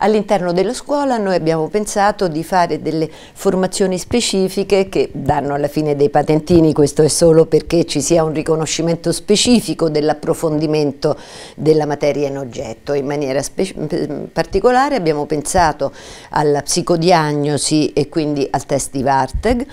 All'interno della scuola noi abbiamo pensato di fare delle formazioni specifiche che danno alla fine dei patentini, questo è solo perché ci sia un riconoscimento specifico dell'approfondimento della materia in oggetto. In maniera mm, particolare abbiamo pensato alla psicodiagnosi e quindi al test di Varteg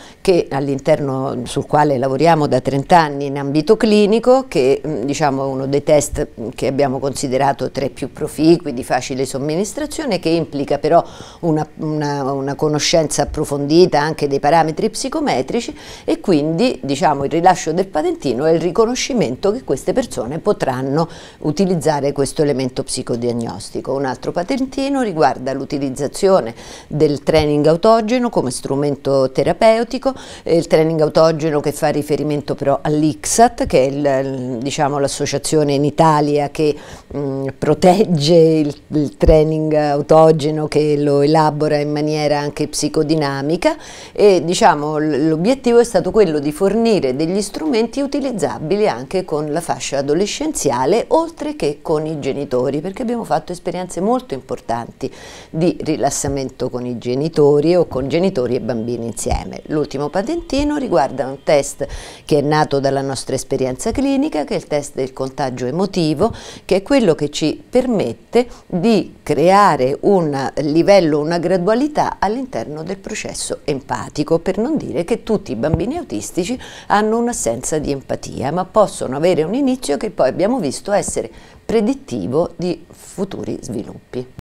sul quale lavoriamo da 30 anni in ambito clinico che mm, diciamo, è uno dei test che abbiamo considerato tra i più proficui di facile somministrazione valutazione che implica però una, una, una conoscenza approfondita anche dei parametri psicometrici e quindi diciamo, il rilascio del patentino è il riconoscimento che queste persone potranno utilizzare questo elemento psicodiagnostico. Un altro patentino riguarda l'utilizzazione del training autogeno come strumento terapeutico, eh, il training autogeno che fa riferimento però all'ICSAT che è diciamo, l'associazione diciamo, in Italia che mh, protegge il, il training autogeno autogeno che lo elabora in maniera anche psicodinamica e diciamo l'obiettivo è stato quello di fornire degli strumenti utilizzabili anche con la fascia adolescenziale oltre che con i genitori perché abbiamo fatto esperienze molto importanti di rilassamento con i genitori o con genitori e bambini insieme. L'ultimo patentino riguarda un test che è nato dalla nostra esperienza clinica che è il test del contagio emotivo che è quello che ci permette di creare un livello, una gradualità all'interno del processo empatico, per non dire che tutti i bambini autistici hanno un'assenza di empatia, ma possono avere un inizio che poi abbiamo visto essere predittivo di futuri sviluppi.